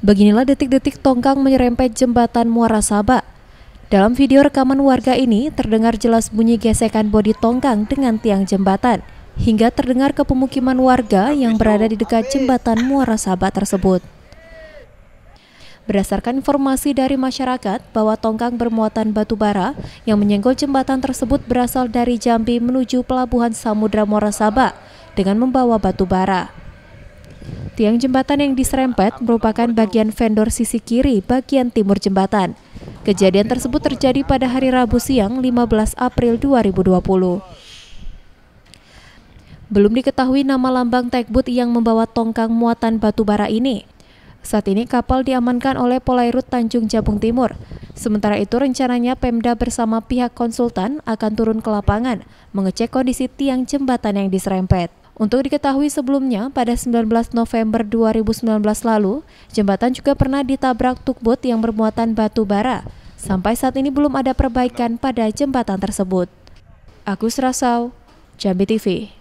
Beginilah detik-detik tongkang menyerempet jembatan Muara Saba. Dalam video rekaman warga ini terdengar jelas bunyi gesekan bodi tongkang dengan tiang jembatan hingga terdengar ke pemukiman warga yang berada di dekat jembatan Muara Saba tersebut. Berdasarkan informasi dari masyarakat bahwa tongkang bermuatan batu bara yang menyenggol jembatan tersebut berasal dari Jambi menuju pelabuhan Samudra Muara Saba dengan membawa batu bara. Tiang jembatan yang diserempet merupakan bagian vendor sisi kiri bagian timur jembatan. Kejadian tersebut terjadi pada hari Rabu siang 15 April 2020. Belum diketahui nama lambang Tekbut yang membawa tongkang muatan batu bara ini. Saat ini kapal diamankan oleh Polairut Tanjung Jabung Timur. Sementara itu rencananya Pemda bersama pihak konsultan akan turun ke lapangan mengecek kondisi tiang jembatan yang diserempet. Untuk diketahui sebelumnya, pada 19 November 2019 lalu, jembatan juga pernah ditabrak tukbut yang bermuatan batu bara. Sampai saat ini belum ada perbaikan pada jembatan tersebut. Agus Rasau, Jambi TV.